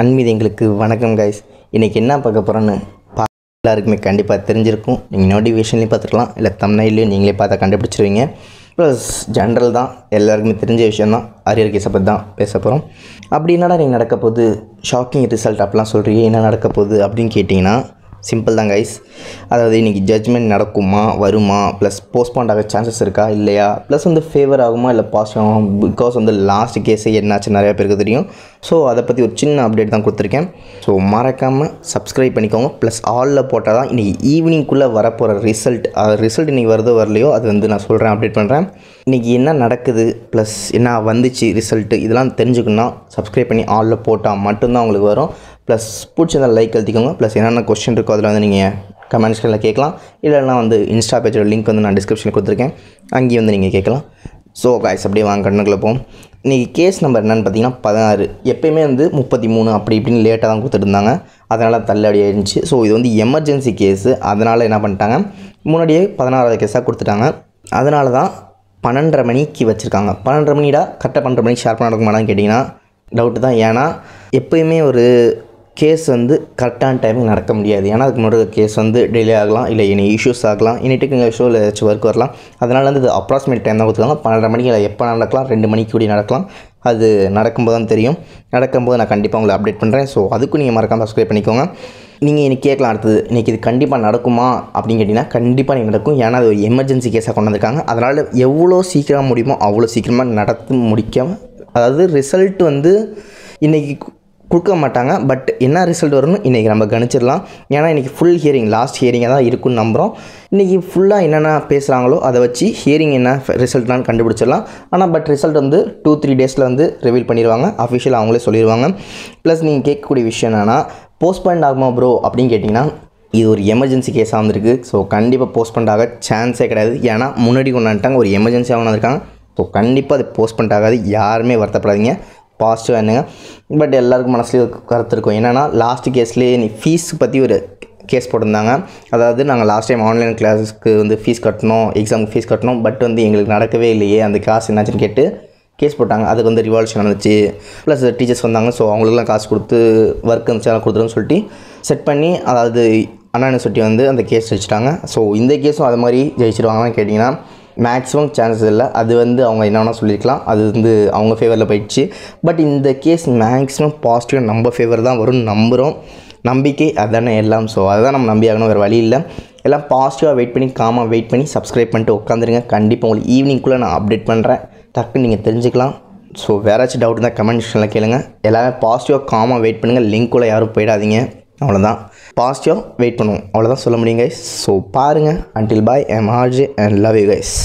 அன்மீது எங்களுக்கு வணக்கம் கைஸ் இன்றைக்கி என்ன பார்க்க போகிறோன்னு பா எல்லாருக்குமே கண்டிப்பாக தெரிஞ்சிருக்கும் நீங்கள் நோட்டிஃபிகேஷன்லேயும் பார்த்துருக்கலாம் இல்லை தம்னையிலையும் நீங்களே பார்த்தா கண்டுபிடிச்சிருவீங்க ப்ளஸ் ஜென்ரல் தான் எல்லாருக்குமே தெரிஞ்ச விஷயம் தான் அரியர் கேஸை பற்றி தான் பேச போகிறோம் அப்படி என்னடா நீங்கள் நடக்க போகுது ஷாக்கிங் ரிசல்ட் அப்படிலாம் சொல்கிறீங்க என்ன நடக்க போகுது அப்படின்னு கேட்டிங்கன்னா சிம்பிள் தான் கைஸ் அதாவது இன்றைக்கி ஜட்ஜ்மெண்ட் நடக்குமா வருமா ப்ளஸ் போஸ்ட்பாண்ட் ஆக சான்சஸ் இருக்கா இல்லையா ப்ளஸ் வந்து ஃபேவர் ஆகுமா இல்லை பாஸ் ஆகும் பிகாஸ் வந்து லாஸ்ட் கேஸே என்னாச்சு நிறையா பேருக்கு தெரியும் ஸோ அதை பற்றி ஒரு சின்ன அப்டேட் தான் கொடுத்துருக்கேன் ஸோ மறக்காமல் சப்ஸ்கிரைப் பண்ணிக்கோங்க ப்ளஸ் ஆலில் போட்டால் தான் இன்றைக்கி ஈவினிங்குள்ளே வரப்போகிற ரிசல்ட் ரிசல்ட் இன்றைக்கி வருதோ வரலையோ அது வந்து நான் சொல்கிறேன் அப்டேட் பண்ணுறேன் இன்றைக்கி என்ன நடக்குது ப்ளஸ் என்ன வந்துச்சு ரிசல்ட்டு இதெல்லாம் தெரிஞ்சுக்கணும்னா சப்ஸ்கிரைப் பண்ணி ஆலில் போட்டால் மட்டும்தான் உங்களுக்கு வரும் ப்ளஸ் பிடிச்சிருந்தால் லைக் எழுதிக்கோங்க ப்ளஸ் என்னென்ன கொஸ்டின் இருக்கோ அதில் வந்து நீங்கள் கமெண்ட்ஸ்களில் கேட்கலாம் இல்லைனா வந்து இன்ஸ்டா பேஜோட லிங்க் வந்து நான் டிஸ்கிரிப்ஷனில் கொடுத்துருக்கேன் அங்கேயும் வந்து நீங்கள் கேட்கலாம் ஸோ காய்ஸ் அப்படியே வாங்க கண்ணுக்குள்ள போவோம் இன்றைக்கி கேஸ் நம்பர் என்னென்னு பார்த்தீங்கன்னா பதினாறு எப்போயுமே வந்து முப்பத்தி மூணு அப்படி இப்படின்னு லேட்டாக தான் கொடுத்துருந்தாங்க அதனால் தள்ளுபடி ஆயிருந்துச்சு ஸோ இது வந்து எமர்ஜென்சி கேஸு அதனால் என்ன பண்ணிட்டாங்க முன்னாடியே பதினாறாவது கேஸாக கொடுத்துட்டாங்க அதனால தான் பன்னெண்டரை மணிக்கு வச்சுருக்காங்க பன்னெண்டரை மணிடா கரெக்டாக பன்னெண்டரை மணிக்கு ஷேர் பண்ண நடக்குமாடான்னு கேட்டிங்கன்னா டவுட்டு தான் ஏன்னா எப்போயுமே ஒரு கேஸ் வந்து கரெக்டான டைமிங் நடக்க முடியாது ஏன்னா அதுக்கு முன்னாடி கேஸ் வந்து டிலே ஆகலாம் இல்லை இனி இஷ்யூஸ் ஆகலாம் இனி டெக்னிக்கல் இஷ்யூ இல்லை ஏதாச்சும் ஒர்க் வரலாம் அதனால் வந்து இது அப்ராக்சிமேட் டைம் தான் கொடுத்துருக்காங்க பன்னெண்டு மணிக்கு எப்போ நடக்கலாம் ரெண்டு மணிக்கு கூடி நடக்கலாம் அது நடக்கும்போது தான் தெரியும் நடக்கும்போது நான் கண்டிப்பாக உங்களை அப்டேட் பண்ணுறேன் ஸோ அதுக்கும் நீங்கள் மறக்காமல் சப்ஸ்கிரைப் பண்ணிக்கோங்க நீங்கள் இன்றைக்கி கேட்கலாம் அடுத்தது இன்றைக்கி இது கண்டிப்பாக நடக்குமா அப்படின்னு கேட்டிங்கன்னா கண்டிப்பாக நீங்கள் நடக்கும் ஏன்னா அது ஒரு எமர்ஜென்சி கேஸாக கொண்டு வந்திருக்காங்க அதனால் எவ்வளோ சீக்கிரமாக முடியுமோ அவ்வளோ சீக்கிரமாக நடத்து முடிக்காமல் அதாவது ரிசல்ட் வந்து இன்றைக்கி கொடுக்க மாட்டாங்க பட் என்ன ரிசல்ட் வரும்னு இன்றைக்கி நம்ம கணிச்சிடலாம் ஏன்னா இன்றைக்கி ஃபுல் ஹியரிங் லாஸ்ட் ஹியரிங்காக தான் இருக்குன்னு நம்புகிறோம் இன்றைக்கி ஃபுல்லாக என்னென்ன பேசுகிறாங்களோ அதை வச்சு ஹியரிங் என்ன ரிசல்ட்லான்னு கண்டுபிடிச்சிடலாம் ஆனால் பட் ரிசல்ட் வந்து டூ த்ரீ டேஸில் வந்து ரிவீல் பண்ணிடுவாங்க அஃபிஷியலாக அவங்களே சொல்லிடுவாங்க ப்ளஸ் நீங்கள் கேட்கக்கூடிய விஷயம் என்னென்னா போஸ்ட்பண்ட் ஆகுமா ப்ரோ அப்படின்னு கேட்டிங்கன்னா இது ஒரு எமர்ஜென்சி கேஸாக வந்திருக்கு ஸோ கண்டிப்பாக போஸ்ட் ஆக சான்ஸே கிடையாது ஏன்னா முன்னாடி கொண்டாந்துட்டாங்க ஒரு எமர்ஜென்சியாக இருக்காங்க ஸோ கண்டிப்பாக அது போஸ்ட் ஆகாது யாருமே வருத்தப்படாதீங்க பாசிட்டிவாக என்னங்க பட் எல்லாருக்கும் மனசுலேயும் கருத்து இருக்கும் என்னென்னா லாஸ்ட் கேஸ்லேயே நீ ஃபீஸ் பற்றி ஒரு கேஸ் போட்டிருந்தாங்க அதாவது நாங்கள் லாஸ்ட் டைம் ஆன்லைன் கிளாஸுக்கு வந்து ஃபீஸ் கட்டணும் எக்ஸாமுக்கு ஃபீஸ் கட்டணும் பட் வந்து எங்களுக்கு நடக்கவே இல்லையே அந்த காசு என்னாச்சுன்னு கேட்டு கேஸ் போட்டாங்க அதுக்கு வந்து ரிவால்யூஷன் வந்துச்சு ப்ளஸ் டீச்சர்ஸ் வந்தாங்க ஸோ அவங்களுக்குலாம் காசு கொடுத்து ஒர்க் இருந்துச்சு அதெல்லாம் கொடுத்துருன்னு சொல்லிட்டு செட் பண்ணி அதாவது அண்ணா சுட்டி வந்து அந்த கேஸ் ஜெயிச்சிட்டாங்க ஸோ இந்த கேஸும் அது மாதிரி ஜெயிச்சிருவாங்கன்னு கேட்டிங்கன்னா மேக்ஸிமம் சான்சஸ் இல்லை அது வந்து அவங்க என்னென்னா சொல்லியிருக்கலாம் அது வந்து அவங்க ஃபேவரில் போயிடுச்சு பட் இந்த கேஸ் மேக்ஸிமம் பாசிட்டிவாக நம்ம ஃபேவர் தான் வரும் நம்புகிறோம் நம்பிக்கை அதுதானே எல்லாம் ஸோ அதுதான் நம்ம நம்பி ஆகணும் வேறு வழி இல்லை எல்லாம் பாசிட்டிவாக வெயிட் பண்ணி காமாக வெயிட் பண்ணி சப்ஸ்கிரைப் பண்ணிட்டு உட்காந்துருங்க கண்டிப்பாக உங்களுக்கு ஈவினிங்குள்ளே நான் அப்டேட் பண்ணுறேன் டக்குன்னு நீங்கள் தெரிஞ்சுக்கலாம் ஸோ வேறாச்சும் டவுட் இருந்தால் கமெண்ட் செக்ஷனில் கேளுங்கள் எல்லாமே பாசிட்டிவாக காமாக வெயிட் பண்ணுங்கள் லிங்க்குள்ளே யாரும் போயிடாதீங்க அவ்வளோதான் பாசிட்டிவாக வெயிட் பண்ணுவோம் அவ்வளோதான் சொல்ல முடியும் கைஸ் ஸோ பாருங்கள் until bye M R G and love you guys